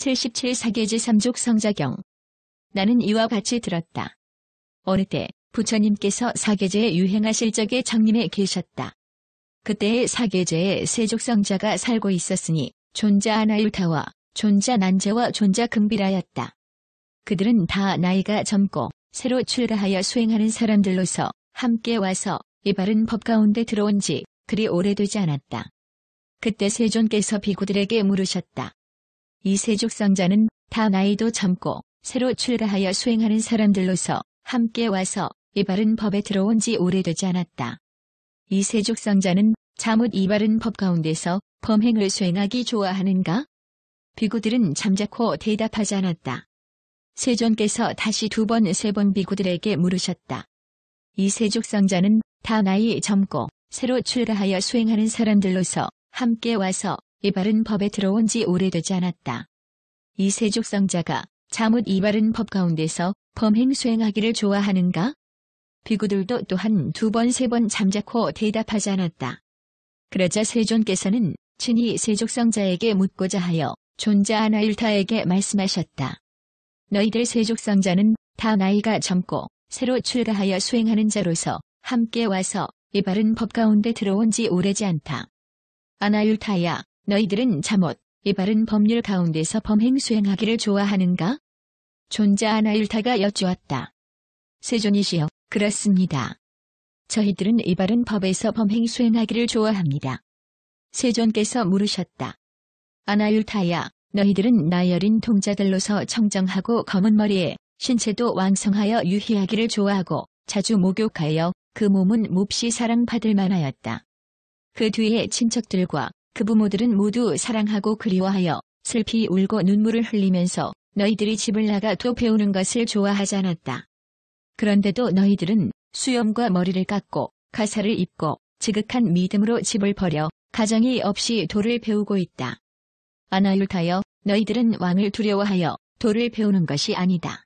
77사계지 삼족 성자경 나는 이와 같이 들었다. 어느 때 부처님께서 사계제에 유행하실 적에 장님에 계셨다. 그때의 사계제에 세족 성자가 살고 있었으니 존자 아나율타와 존자 난제와 존자 금비라였다. 그들은 다 나이가 젊고 새로 출가하여 수행하는 사람들로서 함께 와서 이 바른 법 가운데 들어온 지 그리 오래되지 않았다. 그때 세존께서 비구들에게 물으셨다. 이세족 상자는다 나이도 젊고 새로 출가하여 수행하는 사람들로서 함께 와서 이 바른 법에 들어온 지 오래되지 않았다. 이세족 상자는 자못 이 바른 법 가운데서 범행을 수행하기 좋아하는가? 비구들은 잠자코 대답하지 않았다. 세존께서 다시 두 번, 세 번 비구들에게 물으셨다. 이세족 상자는다 나이 젊고 새로 출가하여 수행하는 사람들로서 함께 와서 이발은 법에 들어온 지 오래되지 않았다. 이세족 성자가 자못 이발은법 가운데서 범행 수행하기를 좋아하는가? 비구들도 또한 두 번 세 번 잠자코 대답하지 않았다. 그러자 세존께서는 친히 세족 성자에게 묻고자 하여 존자 아나일타에게 말씀하셨다. 너희들 세족 성자는 다 나이가 젊고 새로 출가하여 수행하는 자로서 함께 와서 이 바른 법 가운데 들어온 지 오래지 않다. 아나율타야, 너희들은 잠옷, 이발은 법률 가운데서 범행 수행하기를 좋아하는가? 존자 아나일타가 여쭈었다. 세존이시여, 그렇습니다. 저희들은 이발은 법에서 범행 수행하기를 좋아합니다. 세존께서 물으셨다. 아나율타야, 너희들은 나열인 동자들로서 청정하고 검은 머리에 신체도 왕성하여 유희하기를 좋아하고 자주 목욕하여 그 몸은 몹시 사랑받을 만하였다. 그 뒤에 친척들과 그 부모들은 모두 사랑하고 그리워하여 슬피 울고 눈물을 흘리면서 너희들이 집을 나가 도 배우는 것을 좋아하지 않았다. 그런데도 너희들은 수염과 머리를 깎고 가사를 입고 지극한 믿음으로 집을 버려 가정이 없이 도를 배우고 있다. 아나율타여 너희들은 왕을 두려워하여 도를 배우는 것이 아니다.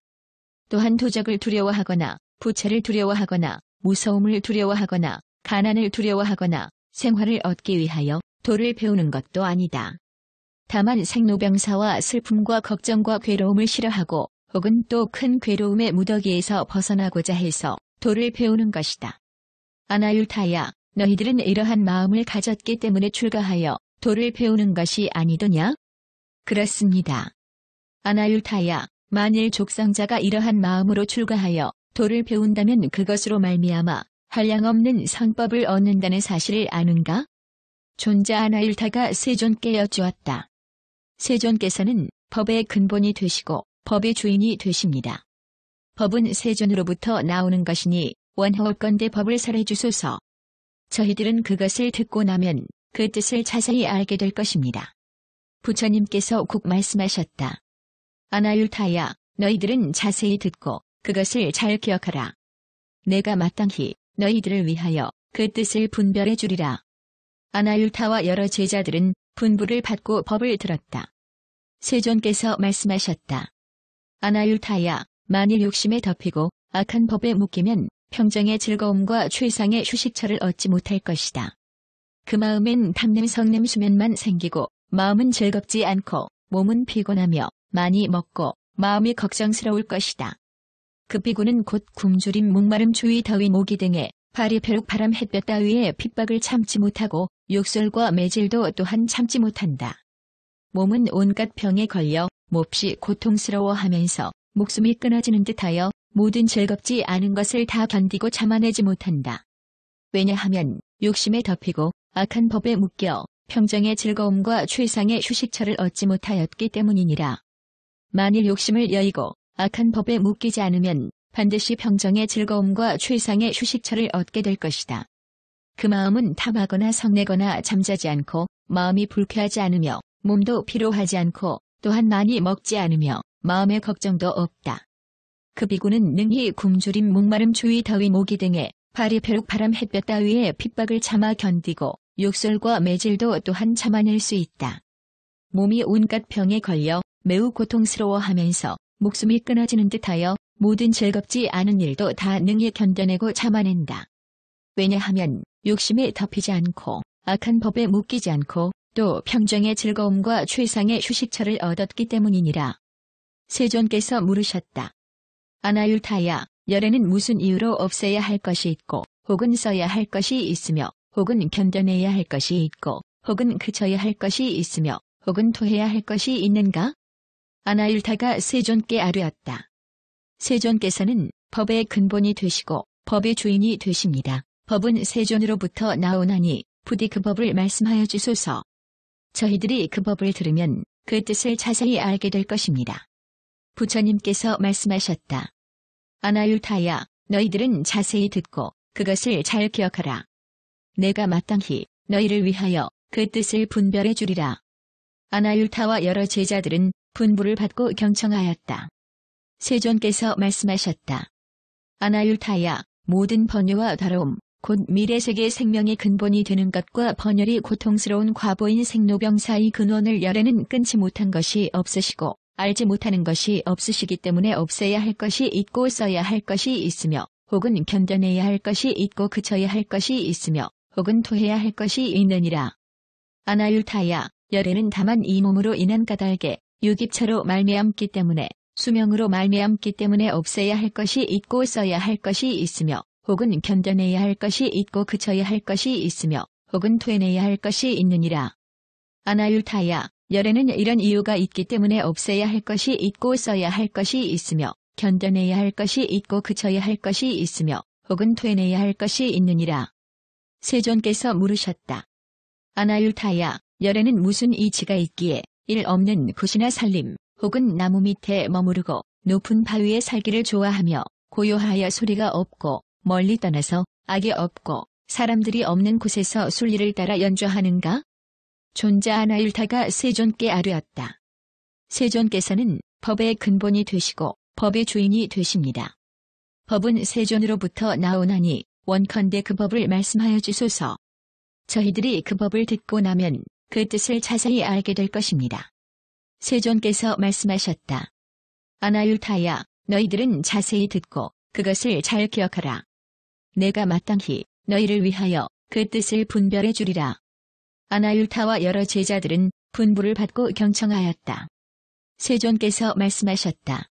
또한 도적을 두려워하거나 부채를 두려워하거나 무서움을 두려워하거나 가난을 두려워하거나 생활을 얻기 위하여 도를 배우는 것도 아니다. 다만 생로병사와 슬픔과 걱정과 괴로움을 싫어하고 혹은 또 큰 괴로움의 무더기에서 벗어나고자 해서 도를 배우는 것이다. 아나율타야, 너희들은 이러한 마음을 가졌기 때문에 출가하여 도를 배우는 것이 아니더냐? 그렇습니다. 아나율타야, 만일 족상자가 이러한 마음으로 출가하여 도를 배운다면 그것으로 말미암아 한량없는 상법을 얻는다는 사실을 아는가? 존자하나 일타가 세존께 여쭈었다. 세존께서는 법의 근본이 되시고 법의 주인이 되십니다. 법은 세존으로부터 나오는 것이니 원하올건데 법을 설해주소서. 저희들은 그것을 듣고 나면 그 뜻을 자세히 알게 될 것입니다. 부처님께서 꼭 말씀하셨다. 아나율타야, 너희들은 자세히 듣고 그것을 잘 기억하라. 내가 마땅히 너희들을 위하여 그 뜻을 분별해 주리라. 아나율타와 여러 제자들은 분부를 받고 법을 들었다. 세존께서 말씀하셨다. 아나율타야, 만일 욕심에 덮이고 악한 법에 묶이면 평정의 즐거움과 최상의 휴식처를 얻지 못할 것이다. 그 마음엔 탐냄 성냄 수면만 생기고 마음은 즐겁지 않고 몸은 피곤하며 많이 먹고 마음이 걱정스러울 것이다. 그 피구는 곧 굶주림 목마름 주의 더위 모기 등의 파리 벼룩 바람 햇볕 따위에 핍박을 참지 못하고 욕설과 매질도 또한 참지 못한다. 몸은 온갖 병에 걸려 몹시 고통스러워하면서 목숨이 끊어지는 듯하여 모든 즐겁지 않은 것을 다 견디고 참아내지 못한다. 왜냐하면 욕심에 덮이고 악한 법에 묶여 평정의 즐거움과 최상의 휴식처를 얻지 못하였기 때문이니라. 만일 욕심을 여의고 악한 법에 묶이지 않으면 반드시 평정의 즐거움과 최상의 휴식처를 얻게 될 것이다. 그 마음은 탐하거나 성내거나 잠자지 않고 마음이 불쾌하지 않으며 몸도 피로하지 않고 또한 많이 먹지 않으며 마음의 걱정도 없다. 그 비구는 능히 굶주림 목마름 추위 더위 모기 등의 파리 벼룩 바람 햇볕 따위의 핍박을 참아 견디고 욕설과 매질도 또한 참아낼 수 있다. 몸이 온갖 병에 걸려 매우 고통스러워하면서 목숨이 끊어지는 듯하여 모든 즐겁지 않은 일도 다 능히 견뎌내고 참아낸다. 왜냐하면 욕심에 덮이지 않고 악한 법에 묶이지 않고 또 평정의 즐거움과 최상의 휴식처를 얻었기 때문이니라. 세존께서 물으셨다. 아나율타야, 열애는 무슨 이유로 없애야 할 것이 있고, 혹은 써야 할 것이 있으며, 혹은 견뎌내야 할 것이 있고, 혹은 그쳐야 할 것이 있으며, 혹은 토해야 할 것이 있는가? 아나율타가 세존께 아뢰었다. 세존께서는 법의 근본이 되시고 법의 주인이 되십니다. 법은 세존으로부터 나오나니 부디 그 법을 말씀하여 주소서. 저희들이 그 법을 들으면 그 뜻을 자세히 알게 될 것입니다. 부처님께서 말씀하셨다. 아나율타야, 너희들은 자세히 듣고 그것을 잘 기억하라. 내가 마땅히 너희를 위하여 그 뜻을 분별해 주리라. 아나율타와 여러 제자들은 분부를 받고 경청하였다. 세존께서 말씀하셨다. 아나율타야, 모든 번뇌와 다름, 곧 미래 세계 생명의 근본이 되는 것과 번열이 고통스러운 과보인 생로병 사이 근원을 열에는 끊지 못한 것이 없으시고 알지 못하는 것이 없으시기 때문에 없애야 할 것이 있고 써야 할 것이 있으며 혹은 견뎌내야 할 것이 있고 그쳐야 할 것이 있으며 혹은 토해야 할 것이 있느니라. 아나율타야 열에는 다만 이 몸으로 인한 까닭에 유기체로 말미암기 때문에 수명으로 말미암기 때문에 없애야 할 것이 있고 써야 할 것이 있으며 혹은 견뎌내야 할 것이 있고 그쳐야 할 것이 있으며 혹은 토해내야 할 것이 있느니라. 아나율타야 열에는 이런 이유가 있기 때문에 없애야 할 것이 있고 써야 할 것이 있으며 견뎌내야 할 것이 있고 그쳐야 할 것이 있으며 혹은 토해내야 할 것이 있느니라. 세존께서 물으셨다. 아나율타야 열에는 무슨 이치가 있기에 일 없는 굿이나 살림 혹은 나무 밑에 머무르고 높은 바위에 살기를 좋아하며 고요하여 소리가 없고 멀리 떠나서 악이 없고 사람들이 없는 곳에서 순리를 따라 연주하는가? 존자하나 일타가 세존께 아뢰었다. 세존께서는 법의 근본이 되시고 법의 주인이 되십니다. 법은 세존으로부터 나오나니 원컨대 그 법을 말씀하여 주소서. 저희들이 그 법을 듣고 나면 그 뜻을 자세히 알게 될 것입니다. 세존께서 말씀하셨다. 아나율타야, 너희들은 자세히 듣고 그것을 잘 기억하라. 내가 마땅히 너희를 위하여 그 뜻을 분별해 주리라. 아나율타와 여러 제자들은 분부를 받고 경청하였다. 세존께서 말씀하셨다.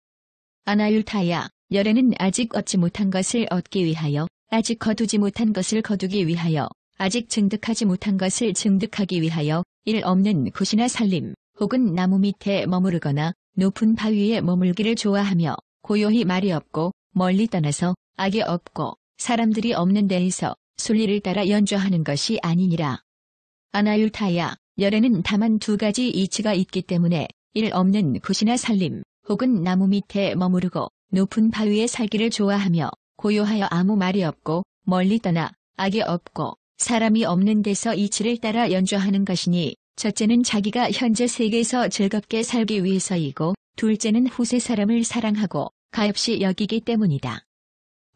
아나율타야, 열애는 아직 얻지 못한 것을 얻기 위하여, 아직 거두지 못한 것을 거두기 위하여, 아직 증득하지 못한 것을 증득하기 위하여, 일 없는 굿이나 살림, 혹은 나무 밑에 머무르거나 높은 바위에 머물기를 좋아하며, 고요히 말이 없고, 멀리 떠나서 악이 없고, 사람들이 없는 데에서 순리를 따라 연주하는 것이 아니니라. 아나율타야 열에는 다만 두 가지 이치가 있기 때문에 일 없는 굿이나 살림 혹은 나무 밑에 머무르고 높은 바위에 살기를 좋아하며 고요하여 아무 말이 없고 멀리 떠나 악이 없고 사람이 없는 데서 이치를 따라 연주하는 것이니 첫째는 자기가 현재 세계에서 즐겁게 살기 위해서이고 둘째는 후세 사람을 사랑하고 가엾이 여기기 때문이다.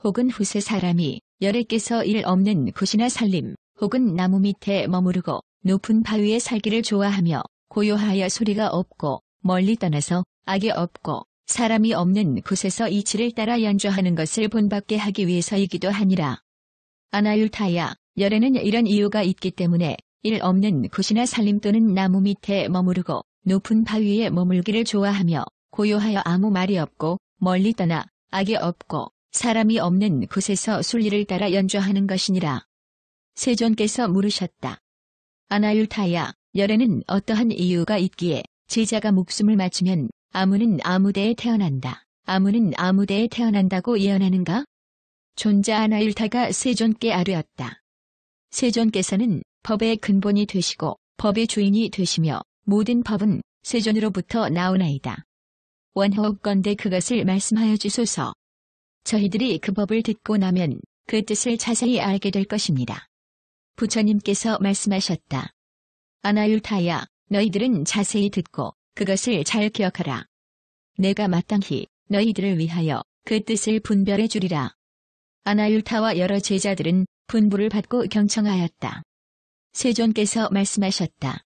혹은 후세 사람이 열에께서일 없는 굿이나 살림 혹은 나무 밑에 머무르고 높은 바위에 살기를 좋아하며 고요하여 소리가 없고 멀리 떠나서 악이 없고 사람이 없는 곳에서 이치를 따라 연주하는 것을 본받게 하기 위해서이기도 하니라. 아나율타야, 열에는 이런 이유가 있기 때문에 일 없는 곳이나 살림 또는 나무 밑에 머무르고 높은 바위에 머물기를 좋아하며 고요하여 아무 말이 없고 멀리 떠나 악이 없고 사람이 없는 곳에서 순리를 따라 연주하는 것이니라. 세존께서 물으셨다. 아나율타야, 열애는 어떠한 이유가 있기에 제자가 목숨을 맞추면 아무는 아무데에 태어난다. 아무는 아무데에 태어난다고 예언하는가? 존자 아나율타가 세존께 아뢰었다. 세존께서는 법의 근본이 되시고 법의 주인이 되시며 모든 법은 세존으로부터 나오나이다. 원허업건대 그것을 말씀하여 주소서. 저희들이 그 법을 듣고 나면 그 뜻을 자세히 알게 될 것입니다. 부처님께서 말씀하셨다. 아나율타야, 너희들은 자세히 듣고 그것을 잘 기억하라. 내가 마땅히 너희들을 위하여 그 뜻을 분별해 주리라. 아나율타와 여러 제자들은 분부를 받고 경청하였다. 세존께서 말씀하셨다.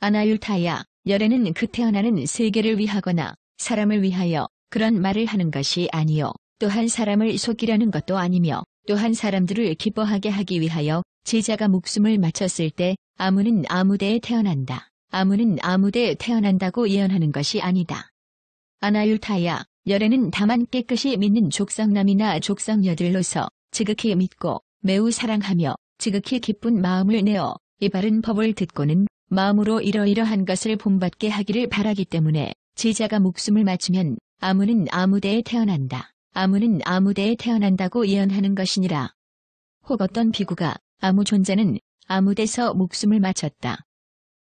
아나율타야, 열애는 그 태어나는 세계를 위하거나 사람을 위하여 그런 말을 하는 것이 아니요. 또한 사람을 속이라는 것도 아니며 또한 사람들을 기뻐하게 하기 위하여 제자가 목숨을 마쳤을때 아무는 아무데에 태어난다. 아무는 아무데에 태어난다고 예언하는 것이 아니다. 아나율타야 열애는 다만 깨끗이 믿는 족성남이나 족성여들로서 지극히 믿고 매우 사랑하며 지극히 기쁜 마음을 내어 이 바른 법을 듣고는 마음으로 이러이러한 것을 본받게 하기를 바라기 때문에 제자가 목숨을 맞추면 아무는 아무데에 태어난다. 아무는 아무데에 태어난다고 예언하는 것이니라. 혹 어떤 비구가 아무 존재는 아무데서 목숨을 마쳤다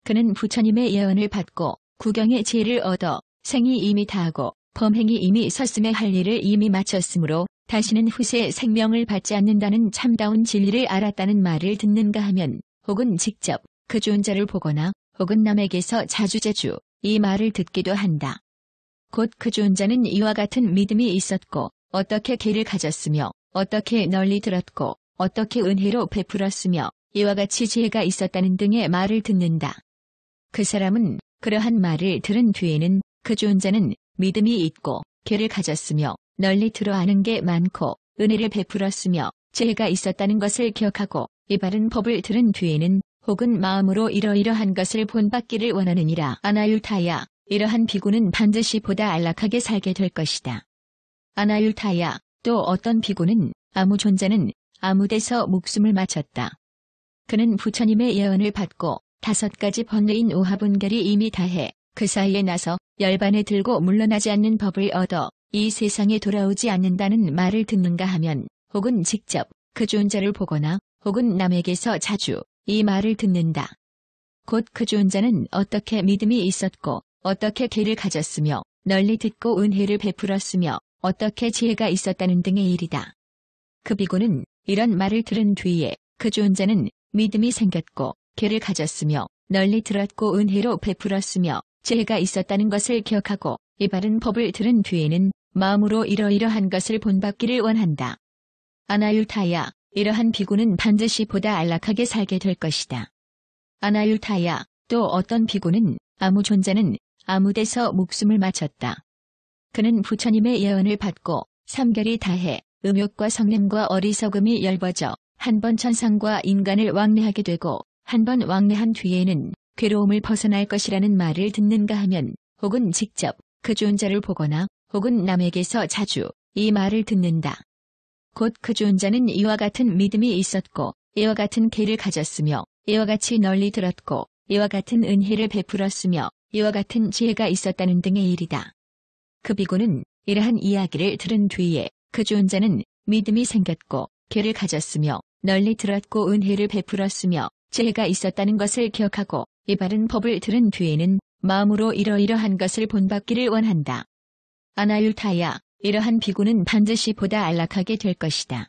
그는 부처님의 예언을 받고 구경의 지혜를 얻어 생이 이미 다하고 범행이 이미 섰음에 할 일을 이미 마쳤으므로 다시는 후세 생명을 받지 않는다는 참다운 진리를 알았다는 말을 듣는가 하면 혹은 직접 그 존재를 보거나 혹은 남에게서 자주제주 이 말을 듣기도 한다. 곧그존자는 이와 같은 믿음이 있었고 어떻게 길을 가졌으며 어떻게 널리 들었고 어떻게 은혜로 베풀었으며 이와 같이 지혜가 있었다는 등의 말을 듣는다. 그 사람은 그러한 말을 들은 뒤에는 그존자는 믿음이 있고 괴를 가졌으며 널리 들어하는게 많고 은혜를 베풀었으며 지혜가 있었다는 것을 기억하고 이 바른 법을 들은 뒤에는 혹은 마음으로 이러이러한 것을 본받기를 원하느니라 아나율타야 이러한 비구는 반드시 보다 안락하게 살게 될 것이다. 아나율타야 또 어떤 비구는 아무 존재는 아무 데서 목숨을 마쳤다 그는 부처님의 예언을 받고 다섯 가지 번뇌인 우하분결이 이미 다해 그 사이에 나서 열반에 들고 물러나지 않는 법을 얻어 이 세상에 돌아오지 않는다는 말을 듣는가 하면 혹은 직접 그 존재를 보거나 혹은 남에게서 자주 이 말을 듣는다. 곧 그 존재는 어떻게 믿음이 있었고 어떻게 길을 가졌으며 널리 듣고 은혜를 베풀었으며 어떻게 지혜가 있었다는 등의 일이다. 그 비구는 이런 말을 들은 뒤에 그 존재는 믿음이 생겼고 길을 가졌으며 널리 들었고 은혜로 베풀었으며 지혜가 있었다는 것을 기억하고 이 바른 법을 들은 뒤에는 마음으로 이러이러한 것을 본받기를 원한다. 아나율타야, 이러한 비구는 반드시 보다 안락하게 살게 될 것이다. 아나율타야, 또 어떤 비구는 아무 존재는 아무데서 목숨을 마쳤다 그는 부처님의 예언을 받고 삼결이 다해 음욕과 성냄과 어리석음이 열버져 한 번 천상과 인간을 왕래하게 되고 한 번 왕래한 뒤에는 괴로움을 벗어날 것이라는 말을 듣는가 하면 혹은 직접 그존재를 보거나 혹은 남에게서 자주 이 말을 듣는다. 곧 그존재는 이와 같은 믿음이 있었고 이와 같은 개를 가졌으며 이와 같이 널리 들었고 이와 같은 은혜를 베풀었으며 이와 같은 지혜가 있었다는 등의 일이다. 그비구는 이러한 이야기를 들은 뒤에 그존재는 믿음이 생겼고 개를 가졌으며 널리 들었고 은혜를 베풀었으며 지혜가 있었다는 것을 기억하고 이 바른 법을 들은 뒤에는 마음으로 이러이러한 것을 본받기를 원한다. 아나율타야, 이러한 비구는 반드시 보다 안락하게 될 것이다.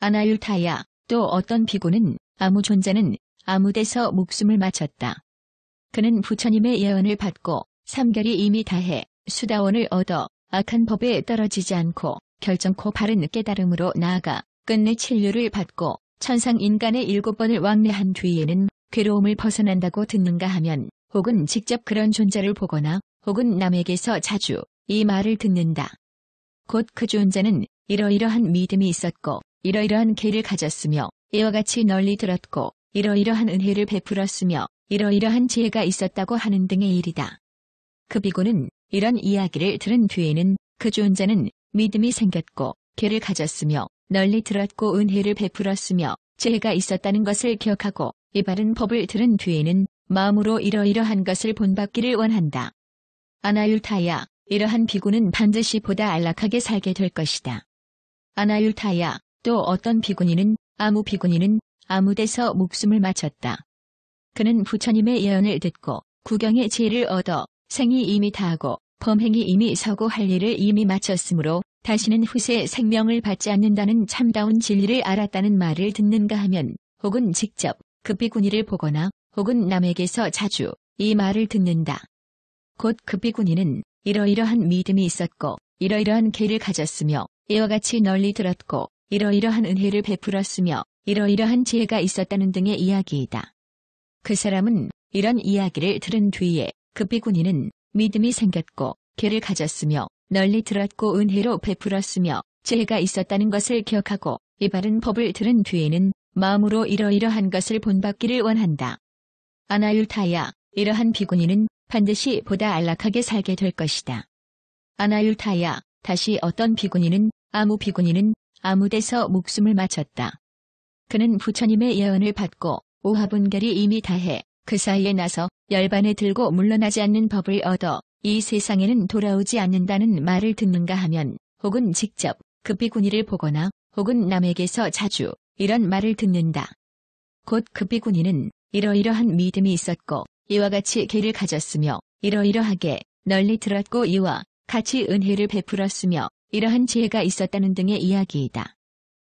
아나율타야, 또 어떤 비구는 아무 존재는 아무 데서 목숨을 마쳤다 그는 부처님의 예언을 받고 삼결이 이미 다해 수다원을 얻어 악한 법에 떨어지지 않고 결정코 바른 깨달음으로 나아가 끝내 칠류를 받고 천상 인간의 일곱 번을 왕래한 뒤에는 괴로움을 벗어난다고 듣는가 하면 혹은 직접 그런 존재를 보거나 혹은 남에게서 자주 이 말을 듣는다. 곧 그 존재는 이러이러한 믿음이 있었고 이러이러한 계를 가졌으며 이와 같이 널리 들었고 이러이러한 은혜를 베풀었으며 이러이러한 지혜가 있었다고 하는 등의 일이다. 그비구는 이런 이야기를 들은 뒤에는 그 존재는 믿음이 생겼고 개를 가졌으며 널리 들었고 은혜를 베풀었으며 지혜가 있었다는 것을 기억하고 이 바른 법을 들은 뒤에는 마음으로 이러이러한 것을 본받기를 원한다. 아나율타야, 이러한 비구는 반드시 보다 안락하게 살게 될 것이다. 아나율타야, 또 어떤 비구니는 아무 비구니는 아무 데서 목숨을 마쳤다 그는 부처님의 예언을 듣고 구경의 지혜를 얻어 생이 이미 다하고 범행이 이미 서고 할 일을 이미 마쳤으므로 다시는 후세 생명을 받지 않는다는 참다운 진리를 알았다는 말을 듣는가 하면 혹은 직접 급비군이를 보거나 혹은 남에게서 자주 이 말을 듣는다. 곧 급비군이는 이러이러한 믿음이 있었고 이러이러한 계를 가졌으며 이와 같이 널리 들었고 이러이러한 은혜를 베풀었으며 이러이러한 지혜가 있었다는 등의 이야기이다. 그 사람은 이런 이야기를 들은 뒤에 급비 그 군인은 믿음이 생겼고 개를 가졌으며 널리 들었고 은혜로 베풀었으며 죄가 있었다는 것을 기억하고 이 바른 법을 들은 뒤에는 마음으로 이러이러한 것을 본받기를 원한다. 아나율타야, 이러한 비구니는 반드시 보다 안락하게 살게 될 것이다. 아나율타야, 다시 어떤 비구니는 아무 비구니는 아무 데서 목숨을 마쳤다 그는 부처님의 예언을 받고 오하분결이 이미 다해 그 사이에 나서 열반에 들고 물러나지 않는 법을 얻어 이 세상에는 돌아오지 않는다는 말을 듣는가 하면 혹은 직접 급비군이를 보거나 혹은 남에게서 자주 이런 말을 듣는다. 곧 급비군이는 이러이러한 믿음이 있었고 이와 같이 개를 가졌으며 이러이러하게 널리 들었고 이와 같이 은혜를 베풀었으며 이러한 지혜가 있었다는 등의 이야기이다.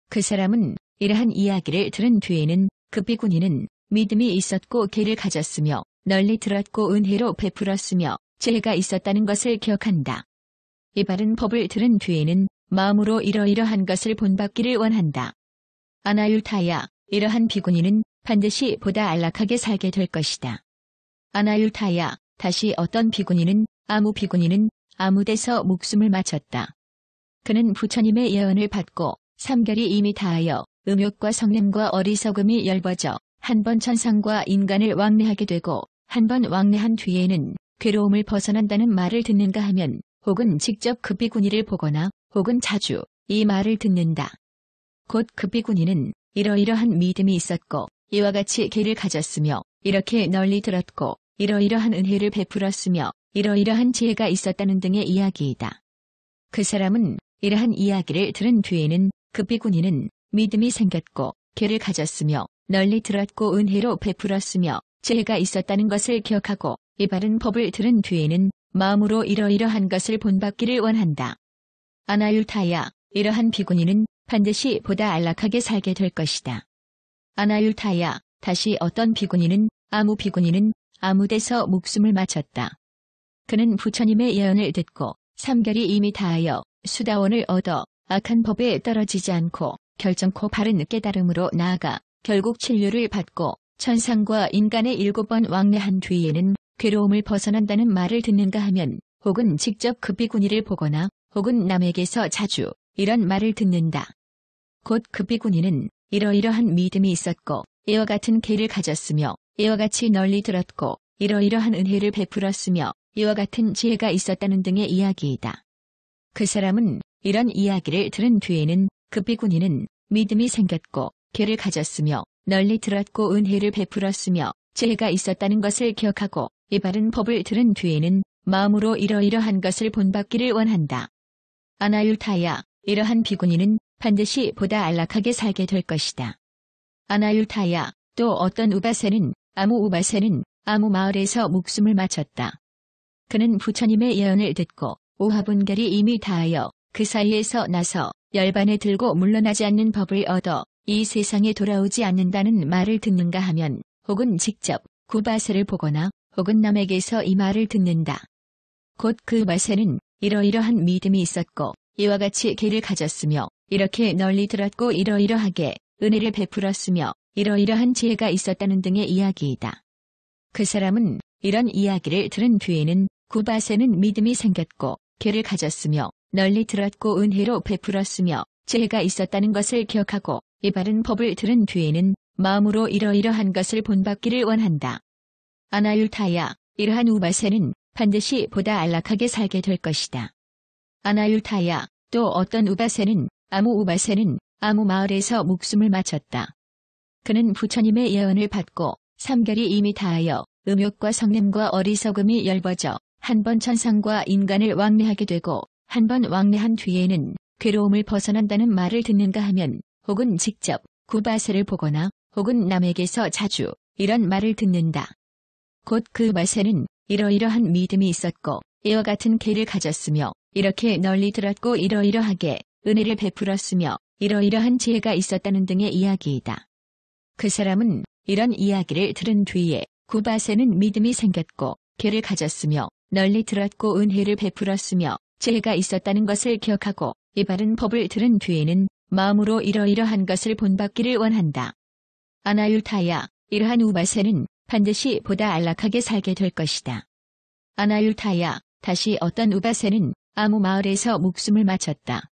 그 사람은 이러한 이야기를 들은 뒤에는 그비군니는 믿음이 있었고 개를 가졌으며 널리 들었고 은혜로 베풀었으며 지혜가 있었다는 것을 기억한다. 이발은 법을 들은 뒤에는 마음으로 이러이러한 것을 본받기를 원한다. 아나율타야, 이러한 비구니는 반드시 보다 안락하게 살게 될 것이다. 아나율타야, 다시 어떤 비구니는 아무 비구니는 아무 데서 목숨을 마쳤다 그는 부처님의 예언을 받고 삼결이 이미 다하여 음욕과 성냄과 어리석음이 열버져 한 번 천상과 인간을 왕래하게 되고 한 번 왕래한 뒤에는 괴로움을 벗어난다는 말을 듣는가 하면 혹은 직접 급비군이를 보거나 혹은 자주 이 말을 듣는다. 곧 급비군이는 이러이러한 믿음이 있었고 이와 같이 개를 가졌으며 이렇게 널리 들었고 이러이러한 은혜를 베풀었으며 이러이러한 지혜가 있었다는 등의 이야기이다. 그 사람은 이러한 이야기를 들은 뒤에는 급비군이는 믿음이 생겼고 개를 가졌으며 널리 들었고 은혜로 베풀었으며 죄가 있었다는 것을 기억하고 이 바른 법을 들은 뒤에는 마음으로 이러이러한 것을 본받기를 원한다. 아나율타야, 이러한 비구니는 반드시 보다 안락하게 살게 될 것이다. 아나율타야, 다시 어떤 비구니는 아무 비구니는 아무 데서 목숨을 마쳤다 그는 부처님의 예언을 듣고 삼결이 이미 다하여 수다원을 얻어 악한 법에 떨어지지 않고 결정코 바른 깨달음으로 나아가 결국 진료를 받고 천상과 인간의 일곱 번 왕래한 뒤에는 괴로움을 벗어난다는 말을 듣는가 하면 혹은 직접 급비군이를 보거나 혹은 남에게서 자주 이런 말을 듣는다. 곧 급비군이는 이러이러한 믿음이 있었고 이와 같은 개를 가졌으며 이와 같이 널리 들었고 이러이러한 은혜를 베풀었으며 이와 같은 지혜가 있었다는 등의 이야기이다. 그 사람은 이런 이야기를 들은 뒤에는 급비 군인은 믿음이 생겼고 괴를 가졌으며 널리 들었고 은혜를 베풀었으며 죄가 있었다는 것을 기억하고 이 바른 법을 들은 뒤에는 마음으로 이러이러한 것을 본받기를 원한다. 아나율타야, 이러한 비구니는 반드시 보다 안락하게 살게 될 것이다. 아나율타야, 또 어떤 우바세는 아무 우바세는 아무 마을에서 목숨을 마쳤다. 그는 부처님의 예언을 듣고 오하분결이 이미 다하여 그 사이에서 나서 열반에 들고 물러나지 않는 법을 얻어 이 세상에 돌아오지 않는다는 말을 듣는가 하면 혹은 직접 구바세를 보거나 혹은 남에게서 이 말을 듣는다. 곧그 바세는 이러이러한 믿음이 있었고 이와 같이 개를 가졌으며 이렇게 널리 들었고 이러이러하게 은혜를 베풀었으며 이러이러한 지혜가 있었다는 등의 이야기이다. 그 사람은 이런 이야기를 들은 뒤에는 구바세는 믿음이 생겼고 개를 가졌으며 널리 들었고 은혜로 베풀었으며 죄가 있었다는 것을 기억하고 이 바른 법을 들은 뒤에는 마음으로 이러이러한 것을 본받기를 원한다. 아나율타야, 이러한 우바세는 반드시 보다 안락하게 살게 될 것이다. 아나율타야, 또 어떤 우바세는 아무 우바세는 아무 마을에서 목숨을 마쳤다. 그는 부처님의 예언을 받고 삼결이 이미 다하여 음욕과 성냄과 어리석음이 열버져 한 번 천상과 인간을 왕래하게 되고 한번 왕래한 뒤에는 괴로움을 벗어난다는 말을 듣는가 하면 혹은 직접 구바세를 보거나 혹은 남에게서 자주 이런 말을 듣는다. 곧그맛에는 이러이러한 믿음이 있었고 이와 같은 개를 가졌으며 이렇게 널리 들었고 이러이러하게 은혜를 베풀었으며 이러이러한 지혜가 있었다는 등의 이야기이다. 그 사람은 이런 이야기를 들은 뒤에 구바세는 믿음이 생겼고 개를 가졌으며 널리 들었고 은혜를 베풀었으며 재해가 있었다는 것을 기억하고 이 바른 법을 들은 뒤에는 마음으로 이러이러한 것을 본받기를 원한다. 아나율타야, 이러한 우바세는 반드시 보다 안락하게 살게 될 것이다. 아나율타야, 다시 어떤 우바세는 아무 마을에서 목숨을 마쳤다.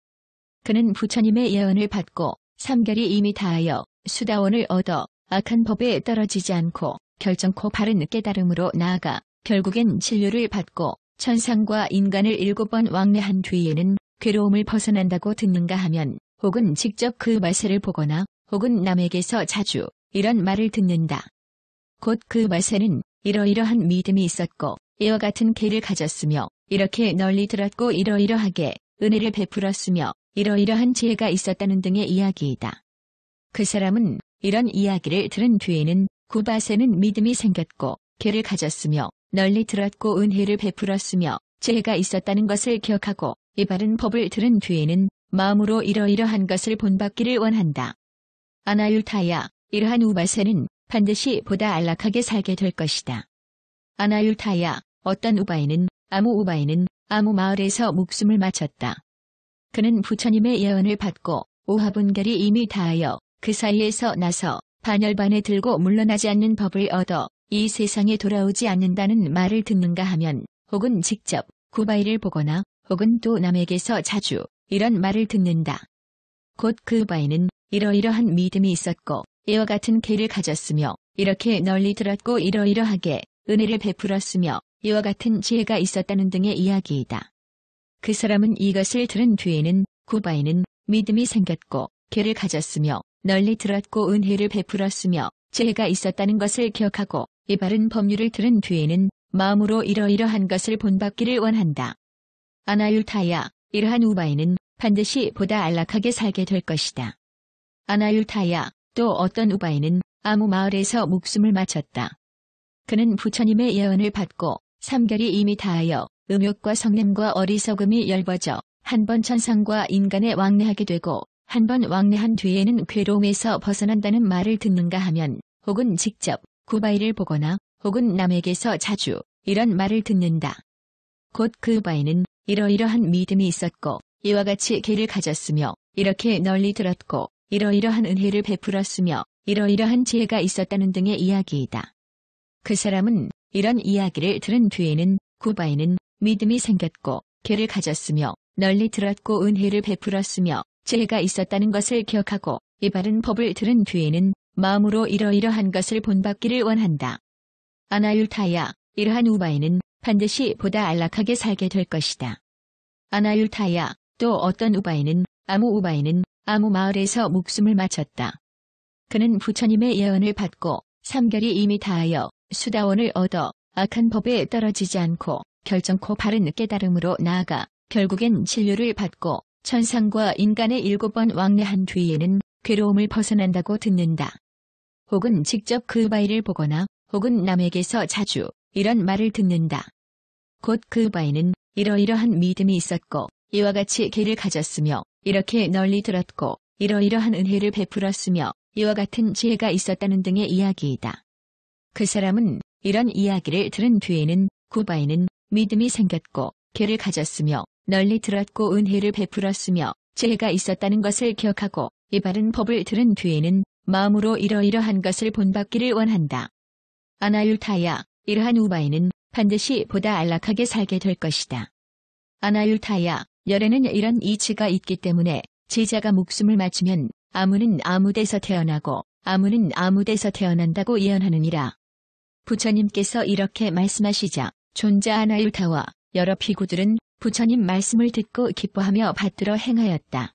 그는 부처님의 예언을 받고 삼결이 이미 다하여 수다원을 얻어 악한 법에 떨어지지 않고 결정코 바른 깨달음으로 나아가 결국엔 진료를 받고 천상과 인간을 일곱 번 왕래한 뒤에는 괴로움을 벗어난다고 듣는가 하면 혹은 직접 그 말세를 보거나 혹은 남에게서 자주 이런 말을 듣는다. 곧 그 말세는 이러이러한 믿음이 있었고 이와 같은 개를 가졌으며 이렇게 널리 들었고 이러이러하게 은혜를 베풀었으며 이러이러한 지혜가 있었다는 등의 이야기이다. 그 사람은 이런 이야기를 들은 뒤에는 구바세는 그 믿음이 생겼고 개를 가졌으며 널리 들었고 은혜를 베풀었으며 죄가 있었다는 것을 기억하고 이 바른 법을 들은 뒤에는 마음으로 이러이러한 것을 본받기를 원한다. 아나율타야, 이러한 우바세는 반드시 보다 안락하게 살게 될 것이다. 아나율타야, 어떤 우바에는 아무 우바에는 아무 마을에서 목숨을 마쳤다 그는 부처님의 예언을 받고 오하분결이 이미 다하여 그 사이에서 나서 반열반에 들고 물러나지 않는 법을 얻어 이 세상에 돌아오지 않는다는 말을 듣는가 하면 혹은 직접 구바이를 보거나 혹은 또 남에게서 자주 이런 말을 듣는다. 곧 그바이는 이러이러한 믿음이 있었고 이와 같은 개를 가졌으며 이렇게 널리 들었고 이러이러하게 은혜를 베풀었으며 이와 같은 지혜가 있었다는 등의 이야기이다. 그 사람은 이것을 들은 뒤에는 구바이는 믿음이 생겼고 개를 가졌으며 널리 들었고 은혜를 베풀었으며 지혜가 있었다는 것을 기억하고 이 바른 법률을 들은 뒤에는 마음으로 이러이러한 것을 본받기를 원한다. 아나율타야, 이러한 우바에는 반드시 보다 안락하게 살게 될 것이다. 아나율타야, 또 어떤 우바에는 아무 마을에서 목숨을 마쳤다 그는 부처님의 예언을 받고 삼결이 이미 다하여 음욕과 성냄과 어리석음이 열버져 한 번 천상과 인간에 왕래하게 되고 한 번 왕래한 뒤에는 괴로움에서 벗어난다는 말을 듣는가 하면 혹은 직접 구바이를 보거나 혹은 남에게서 자주 이런 말을 듣는다. 곧 그바이는 이러이러한 믿음이 있었고 이와 같이 개를 가졌으며 이렇게 널리 들었고 이러이러한 은혜를 베풀었으며 이러이러한 지혜가 있었다는 등의 이야기이다. 그 사람은 이런 이야기를 들은 뒤에는 구바이는 믿음이 생겼고 개를 가졌으며 널리 들었고 은혜를 베풀었으며 지혜가 있었다는 것을 기억하고 이 바른 법을 들은 뒤에는 마음으로 이러이러한 것을 본받기를 원한다. 아나율타야, 이러한 우바이는 반드시 보다 안락하게 살게 될 것이다. 아나율타야, 또 어떤 우바이는 아무 우바이는 아무 마을에서 목숨을 마쳤다. 그는 부처님의 예언을 받고 삼결이 이미 다하여 수다원을 얻어 악한 법에 떨어지지 않고 결정코 바른 깨달음으로 나아가 결국엔 진료를 받고 천상과 인간의 일곱 번 왕래한 뒤에는 괴로움을 벗어난다고 듣는다. 혹은 직접 그 바위를 보거나 혹은 남에게서 자주 이런 말을 듣는다. 곧 그 바위는 이러이러한 믿음이 있었고 이와 같이 개를 가졌으며 이렇게 널리 들었고 이러이러한 은혜를 베풀었으며 이와 같은 지혜가 있었다는 등의 이야기이다. 그 사람은 이런 이야기를 들은 뒤에는 구바이는 그 믿음이 생겼고 개를 가졌으며 널리 들었고 은혜를 베풀었으며 지혜가 있었다는 것을 기억하고 이 바른 법을 들은 뒤에는 마음으로 이러이러한 것을 본받기를 원한다. 아나율타야, 이러한 우바이는 반드시 보다 안락하게 살게 될 것이다. 아나율타야, 열에는 이런 이치가 있기 때문에 제자가 목숨을 맞추면 아무는 아무데서 태어나고 아무는 아무데서 태어난다고 예언하느니라. 부처님께서 이렇게 말씀하시자 존재 아나율타와 여러 피구들은 부처님 말씀을 듣고 기뻐하며 받들어 행하였다.